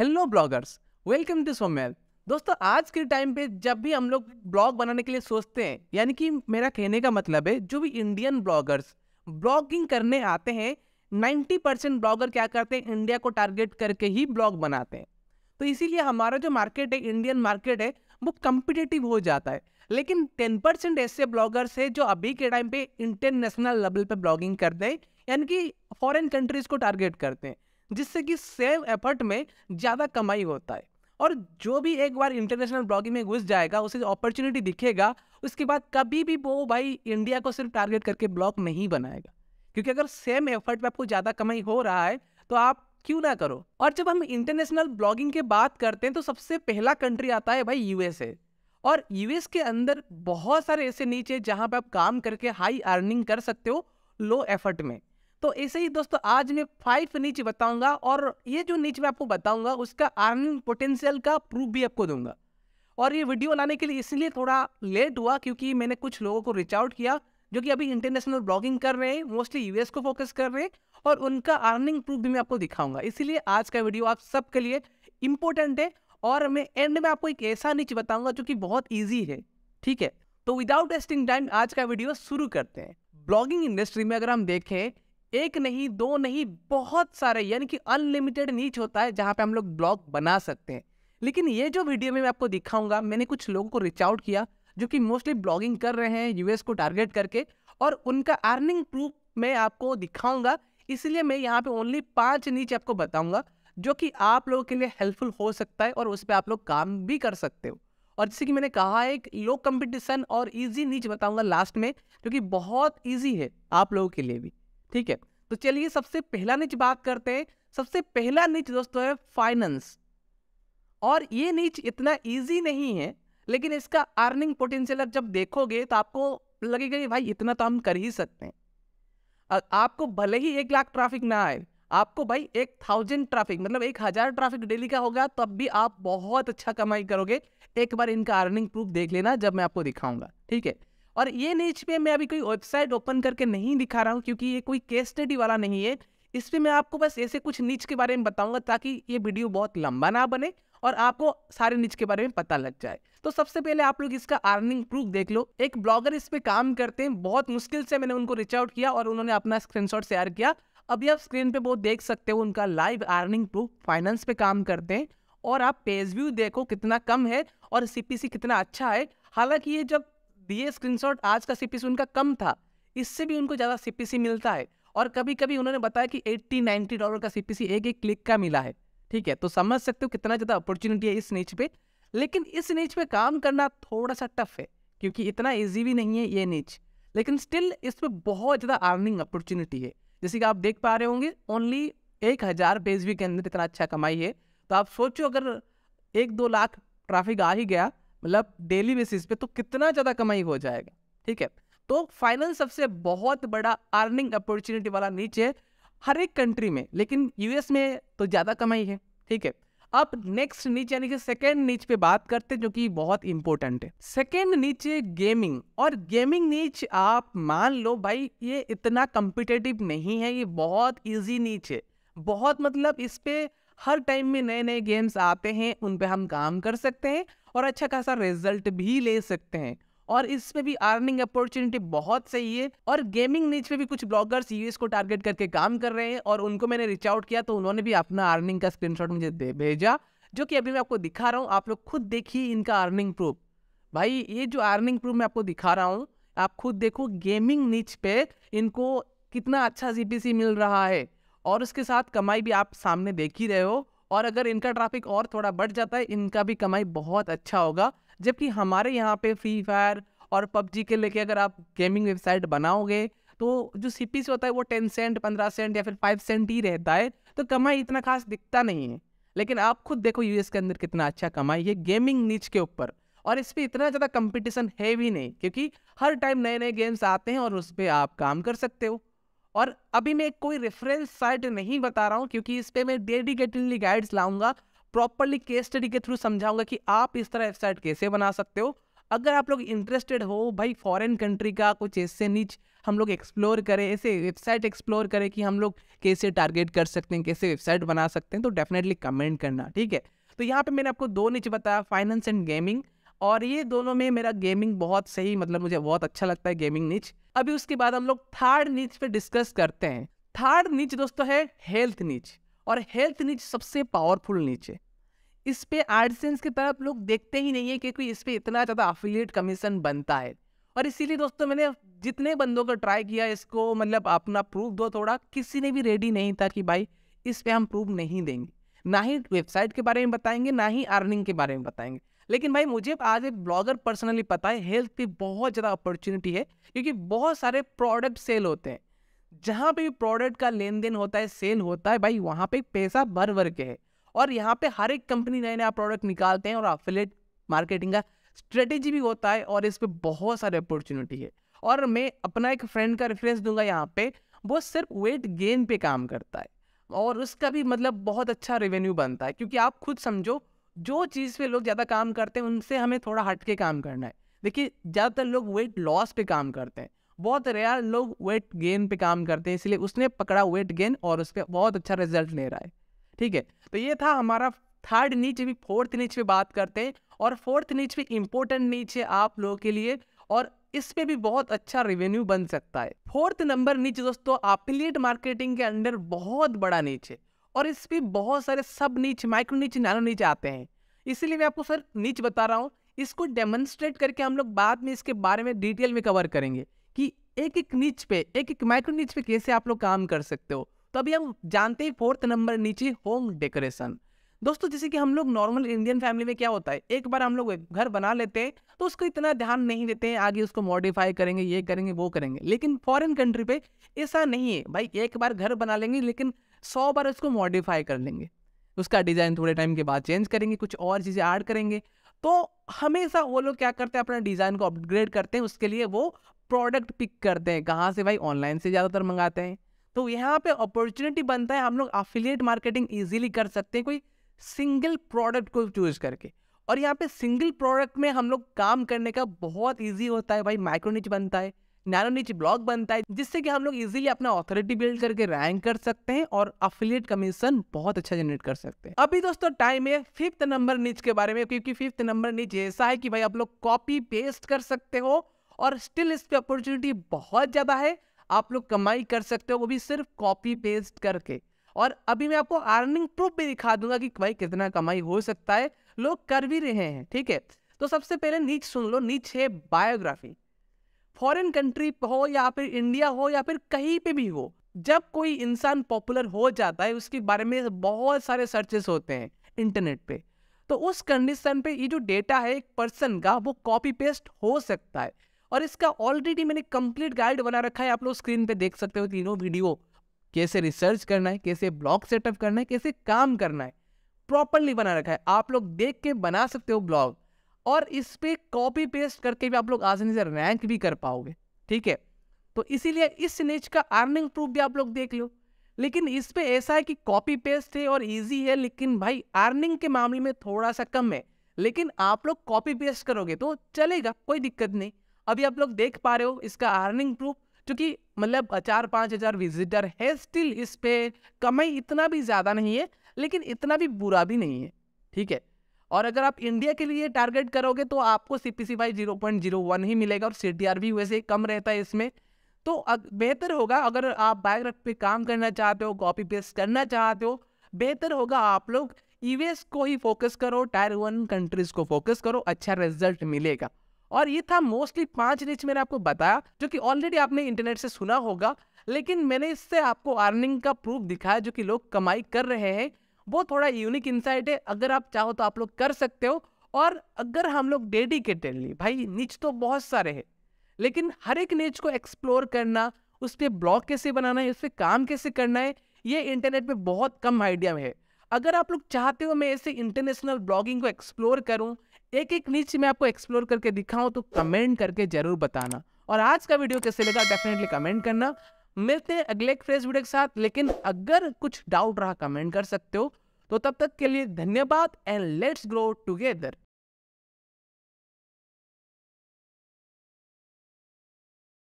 hello bloggers welcome to सोमेल दोस्तों आज के टाइम पे जब भी हम लोग ब्लॉग बनाने के लिए सोचते हैं यानी कि मेरा कहने का मतलब है जो भी इंडियन ब्लॉगर्स ब्लॉगिंग करने आते हैं 90 परसेंट ब्लॉगर क्या करते हैं इंडिया को टारगेट करके ही ब्लॉग बनाते हैं तो इसीलिए हमारा जो मार्केट है इंडियन मार्केट है वो कम्पिटेटिव हो जाता है लेकिन टेन परसेंट ऐसे ब्लॉगर्स है जो अभी के टाइम पे इंटरनेशनल लेवल पे ब्लॉगिंग करते हैं यानी कि फॉरेन कंट्रीज़ को टारगेट करते हैं जिससे कि सेम एफर्ट में ज़्यादा कमाई होता है और जो भी एक बार इंटरनेशनल ब्लॉगिंग में घुस जाएगा उसे अपॉर्चुनिटी दिखेगा उसके बाद कभी भी वो भाई इंडिया को सिर्फ टारगेट करके ब्लॉग नहीं बनाएगा क्योंकि अगर सेम एफर्ट में आपको ज़्यादा कमाई हो रहा है तो आप क्यों ना करो और जब हम इंटरनेशनल ब्लॉगिंग की बात करते हैं तो सबसे पहला कंट्री आता है भाई यूएसए और यूएस के अंदर बहुत सारे ऐसे नीचे जहाँ पर आप काम करके हाई अर्निंग कर सकते हो लो एफर्ट में तो ऐसे ही दोस्तों आज मैं फाइव नीच बताऊंगा और ये जो नीच मैं आपको बताऊंगा उसका अर्निंग पोटेंशियल का प्रूफ भी आपको दूंगा और ये वीडियो बनाने के लिए इसलिए थोड़ा लेट हुआ क्योंकि मैंने कुछ लोगों को रीच आउट किया जो कि अभी इंटरनेशनल ब्लॉगिंग कर रहे हैं मोस्टली यूएस को फोकस कर रहे हैं और उनका अर्निंग प्रूफ भी मैं आपको दिखाऊंगा इसीलिए आज का वीडियो आप सबके लिए इम्पोर्टेंट है और मैं एंड में आपको एक ऐसा नीच बताऊंगा जो कि बहुत ईजी है ठीक है तो विदाउट वेस्टिंग टाइम आज का वीडियो शुरू करते हैं ब्लॉगिंग इंडस्ट्री में अगर हम देखें एक नहीं दो नहीं बहुत सारे यानी कि अनलिमिटेड नीच होता है जहाँ पे हम लोग ब्लॉग बना सकते हैं लेकिन ये जो वीडियो में मैं आपको दिखाऊंगा मैंने कुछ लोगों को रीच आउट किया जो कि मोस्टली ब्लॉगिंग कर रहे हैं यूएस को टारगेट करके और उनका अर्निंग प्रूफ मैं आपको दिखाऊंगा इसलिए मैं यहाँ पे ओनली पाँच नीच आपको बताऊंगा जो कि आप लोगों के लिए हेल्पफुल हो सकता है और उस पर आप लोग काम भी कर सकते हो और जैसे कि मैंने कहा एक लो कंपटीशन और इजी नीच बताऊंगा लास्ट में जो कि बहुत इजी है आप लोगों के लिए भी ठीक है तो चलिए सबसे पहला नीच बात करते हैं सबसे पहला नीच दोस्तों है फाइनेंस और ये नीच इतना इजी नहीं है लेकिन इसका अर्निंग पोटेंशियल जब देखोगे तो आपको लगेगा कि भाई इतना तो हम कर ही सकते हैं आपको भले ही एक लाख ट्रैफिक ना आए आपको भाई एक थाउजेंड ट्रैफिक मतलब एक हज़ार ट्रैफिक डेली का होगा तब भी आप बहुत अच्छा कमाई करोगे एक बार इनका अर्निंग प्रूफ देख लेना जब मैं आपको दिखाऊंगा ठीक है और ये नीच पे मैं अभी कोई वेबसाइट ओपन करके नहीं दिखा रहा हूँ क्योंकि ये कोई केस स्टडी वाला नहीं है इस पर मैं आपको बस ऐसे कुछ नीच के बारे में बताऊंगा ताकि ये वीडियो बहुत लंबा ना बने और आपको सारे नीच के बारे में पता लग जाए तो सबसे पहले आप लोग इसका अर्निंग प्रूफ देख लो एक ब्लॉगर इस पर काम करते हैं बहुत मुश्किल से मैंने उनको रीच आउट किया और उन्होंने अपना स्क्रीन शेयर किया अभी आप स्क्रीन पे वो देख सकते हो उनका लाइव अर्निंग प्रूफ फाइनेंस पे काम करते हैं और आप पेज व्यू देखो कितना कम है और सी कितना अच्छा है हालांकि ये जब ये स्क्रीनशॉट आज का सीपीसी उनका कम था इससे भी उनको ज़्यादा सीपीसी मिलता है और कभी कभी उन्होंने बताया कि 80 90 डॉलर का सीपीसी एक एक क्लिक का मिला है ठीक है तो समझ सकते हो कितना ज़्यादा अपॉर्चुनिटी है इस नीच पे लेकिन इस नीच पे काम करना थोड़ा सा टफ है क्योंकि इतना ईजी भी नहीं है ये नीच लेकिन स्टिल इस पर बहुत ज़्यादा अर्निंग अपॉर्चुनिटी है जैसे कि आप देख पा रहे होंगे ओनली एक हज़ार पेज भी के अंदर इतना अच्छा कमाई है तो आप सोचो अगर एक दो लाख ट्रैफिक आ ही गया मतलब डेली बेसिस पे तो कितना ज़्यादा कमाई हो जाएगा ठीक है तो फाइनेंस सबसे बहुत बड़ा अर्निंग अपॉर्चुनिटी वाला नीचे हर एक कंट्री में लेकिन यूएस में तो ज़्यादा कमाई है ठीक है अब नेक्स्ट नीचे यानी कि सेकेंड नीच पे बात करते हैं जो कि बहुत इंपॉर्टेंट है सेकेंड नीचे गेमिंग और गेमिंग नीच आप मान लो भाई ये इतना कम्पिटेटिव नहीं है ये बहुत इजी नीच है बहुत मतलब इस पर हर टाइम में नए नए गेम्स आते हैं उन पर हम काम कर सकते हैं और अच्छा खासा रिजल्ट भी ले सकते हैं और इसमें भी अर्निंग अपॉर्चुनिटी बहुत सही है और गेमिंग नीच में भी कुछ ब्लॉगर्स यूएस को टारगेट करके काम कर रहे हैं और उनको मैंने रीच आउट किया तो उन्होंने भी अपना अर्निंग का स्क्रीनशॉट मुझे दे भेजा जो कि अभी मैं आपको दिखा रहा हूँ आप लोग खुद देखिए इनका अर्निंग प्रूफ भाई ये जो अर्निंग प्रूफ मैं आपको दिखा रहा हूँ आप खुद देखो गेमिंग नीच पे इनको कितना अच्छा जी मिल रहा है और उसके साथ कमाई भी आप सामने देख ही रहे हो और अगर इनका ट्रैफिक और थोड़ा बढ़ जाता है इनका भी कमाई बहुत अच्छा होगा जबकि हमारे यहाँ पे फ्री फायर और पबजी के लेके अगर आप गेमिंग वेबसाइट बनाओगे तो जो सी पी होता है वो टेन सेंट पंद्रह सेंट या फिर फाइव सेंट ही रहता है तो कमाई इतना खास दिखता नहीं है लेकिन आप खुद देखो यूएस के अंदर कितना अच्छा कमाई है गेमिंग नीच के ऊपर और इस पर इतना ज़्यादा कंपटीशन है भी नहीं क्योंकि हर टाइम नए नए गेम्स आते हैं और उस पर आप काम कर सकते हो और अभी मैं कोई रेफरेंस साइट नहीं बता रहा हूँ क्योंकि इस पर मैं डेडिकेटेडली गाइड्स लाऊंगा प्रॉपरली केस स्टडी के थ्रू समझाऊंगा कि आप इस तरह वेबसाइट कैसे बना सकते हो अगर आप लोग इंटरेस्टेड हो भाई फॉरेन कंट्री का कुछ ऐसे नीच हम लोग एक्सप्लोर करें ऐसे वेबसाइट एक्सप्लोर करें कि हम लोग कैसे टारगेट कर सकते हैं कैसे वेबसाइट बना सकते हैं तो डेफिनेटली कमेंट करना ठीक है तो यहाँ पे मैंने आपको दो नीचे बताया फाइनेंस एंड गेमिंग और ये दोनों में मेरा गेमिंग बहुत सही मतलब मुझे बहुत अच्छा लगता है गेमिंग नीच अभी उसके बाद हम लोग थर्ड नीच पे डिस्कस करते हैं थर्ड नीच दोस्तों है हेल्थ नीच और हेल्थ नीच सबसे पावरफुल नीच है इस पे आर्टसेंस की तरफ लोग देखते ही नहीं है क्योंकि इस पर इतना ज़्यादा अफिलियट कमीशन बनता है और इसीलिए दोस्तों मैंने जितने बंदों को ट्राई किया इसको मतलब अपना प्रूफ दो थोड़ा किसी ने भी रेडी नहीं था कि भाई इस पर हम प्रूफ नहीं देंगे ना ही वेबसाइट के बारे में बताएंगे ना ही अर्निंग के बारे में बताएंगे लेकिन भाई मुझे आज एक ब्लॉगर पर्सनली पता है हेल्थ की बहुत ज़्यादा अपॉर्चुनिटी है क्योंकि बहुत सारे प्रोडक्ट सेल होते हैं जहाँ पे भी प्रोडक्ट का लेन देन होता है सेल होता है भाई वहाँ पे पैसा भर भर के है और यहाँ पे हर एक कंपनी नया नया प्रोडक्ट निकालते हैं और अफिलेट मार्केटिंग का स्ट्रेटेजी भी होता है और इस पर बहुत सारे अपॉर्चुनिटी है और मैं अपना एक फ्रेंड का रेफरेंस दूंगा यहाँ पे वो सिर्फ वेट गेन पे काम करता है और उसका भी मतलब बहुत अच्छा रेवेन्यू बनता है क्योंकि आप खुद समझो जो चीज़ पे लोग ज़्यादा काम करते हैं उनसे हमें थोड़ा हट के काम करना है देखिए ज़्यादातर लोग वेट लॉस पे काम करते हैं बहुत रेयर लोग वेट गेन पे काम करते हैं इसलिए उसने पकड़ा वेट गेन और पर बहुत अच्छा रिजल्ट ले रहा है ठीक है तो ये था हमारा थर्ड नीच अभी फोर्थ नीच पे बात करते हैं और फोर्थ नीच भी इम्पोर्टेंट नीच है आप लोगों के लिए और इस पे भी बहुत अच्छा रेवेन्यू बन सकता है फोर्थ नंबर नीच दोस्तों अफिलिएट मार्केटिंग के अंडर बहुत बड़ा नीच है और इस पर बहुत सारे सब नीच माइक्रो नीच नैनो नीच आते हैं इसीलिए मैं आपको सर नीच बता रहा हूँ इसको डेमोन्स्ट्रेट करके हम लोग बाद में इसके बारे में डिटेल में कवर करेंगे कि एक एक नीच पे एक एक माइक्रो नीच पे कैसे आप लोग काम कर सकते हो तो अभी हम जानते हैं फोर्थ नंबर नीचे होम डेकोरेशन दोस्तों जैसे कि हम लोग नॉर्मल इंडियन फैमिली में क्या होता है एक बार हम लोग घर बना लेते हैं तो उसको इतना ध्यान नहीं देते हैं आगे उसको मॉडिफाई करेंगे ये करेंगे वो करेंगे लेकिन फॉरेन कंट्री पे ऐसा नहीं है भाई एक बार घर बना लेंगे लेकिन सौ बार उसको मॉडिफाई कर लेंगे उसका डिज़ाइन थोड़े टाइम के बाद चेंज करेंगे कुछ और चीज़ें ऐड करेंगे तो हमेशा वो लोग क्या करते हैं अपना डिज़ाइन को अपग्रेड करते हैं उसके लिए वो प्रोडक्ट पिक करते हैं कहाँ से भाई ऑनलाइन से ज़्यादातर मंगाते हैं तो यहाँ पे अपॉर्चुनिटी बनता है हम लोग अफिलियट मार्केटिंग इजीली कर सकते हैं कोई सिंगल प्रोडक्ट को चूज करके और यहाँ पे सिंगल प्रोडक्ट में हम लोग काम करने का बहुत इजी होता है भाई माइक्रोनिच बनता है नैनो नीचे ब्लॉग बनता है जिससे कि हम लोग इजीली अपना ऑथोरिटी बिल्ड करके रैंक कर सकते हैं और अफिलियट कमीशन बहुत अच्छा जनरेट कर सकते हैं अभी दोस्तों टाइम है फिफ्थ नंबर नीच के बारे में क्योंकि फिफ्थ नंबर नीच ऐसा है कि भाई आप लोग कॉपी पेस्ट कर सकते हो और स्टिल इस पर अपॉर्चुनिटी बहुत ज़्यादा है आप लोग कमाई कर सकते हो वो भी सिर्फ कॉपी पेस्ट करके और अभी मैं आपको अर्निंग प्रूफ भी दिखा दूंगा कि भाई कितना कमाई हो सकता है लोग कर भी रहे हैं ठीक है तो सबसे पहले नीच सुन लो नीच है बायोग्राफी फॉरेन कंट्री हो या फिर इंडिया हो या फिर कहीं पे भी हो जब कोई इंसान पॉपुलर हो जाता है उसके बारे में बहुत सारे सर्चेस होते हैं इंटरनेट पे तो उस कंडीशन पे ये जो डेटा है एक पर्सन का वो कॉपी पेस्ट हो सकता है और इसका ऑलरेडी मैंने कंप्लीट गाइड बना रखा है आप लोग स्क्रीन पे देख सकते हो तीनों वीडियो कैसे रिसर्च करना है कैसे ब्लॉग सेटअप करना है कैसे काम करना है प्रॉपरली बना रखा है आप लोग देख के बना सकते हो ब्लॉग और इस पर कॉपी पेस्ट करके भी आप लोग आसानी से रैंक भी कर पाओगे ठीक है तो इसीलिए इस नीच का अर्निंग प्रूफ भी आप लोग देख लो लेकिन इस पर ऐसा है कि कॉपी पेस्ट है और इजी है लेकिन भाई अर्निंग के मामले में थोड़ा सा कम है लेकिन आप लोग कॉपी पेस्ट करोगे तो चलेगा कोई दिक्कत नहीं अभी आप लोग देख पा रहे हो इसका अर्निंग प्रूफ क्योंकि मतलब चार पाँच हज़ार विजिटर है स्टिल इस पर कमाई इतना भी ज़्यादा नहीं है लेकिन इतना भी बुरा भी नहीं है ठीक है और अगर आप इंडिया के लिए टारगेट करोगे तो आपको C P C Y zero point zero one ही मिलेगा और सी टी आर भी वैसे कम रहता है इसमें तो बेहतर होगा अगर आप बायोग्राफ पे काम करना चाहते हो कॉपी पेस्ट करना चाहते हो बेहतर होगा आप लोग ईवीएस को ही फोकस करो टायर वन कंट्रीज को फोकस करो अच्छा रिजल्ट मिलेगा और ये था मोस्टली पांच रिच मैंने आपको बताया जो कि ऑलरेडी आपने इंटरनेट से सुना होगा लेकिन मैंने इससे आपको अर्निंग का प्रूफ दिखाया जो कि लोग कमाई कर रहे हैं वो थोड़ा यूनिक इंसाइट है अगर आप चाहो तो आप लोग कर सकते हो और अगर हम लोग डेडिकेटेडली भाई नीच तो बहुत सारे हैं लेकिन हर एक नीच को एक्सप्लोर करना उस पर ब्लॉग कैसे बनाना है उस पर काम कैसे करना है ये इंटरनेट पे बहुत कम आइडिया में है अगर आप लोग चाहते हो मैं ऐसे इंटरनेशनल ब्लॉगिंग को एक्सप्लोर करूँ एक एक नीच मैं आपको एक्सप्लोर करके दिखाऊँ तो कमेंट करके ज़रूर बताना और आज का वीडियो कैसे लगा डेफिनेटली कमेंट करना मिलते हैं अगले एक फ्रेश वीडियो के साथ लेकिन अगर कुछ डाउट रहा कमेंट कर सकते हो तो तब तक के लिए धन्यवाद एंड लेट्स ग्रो टुगेदर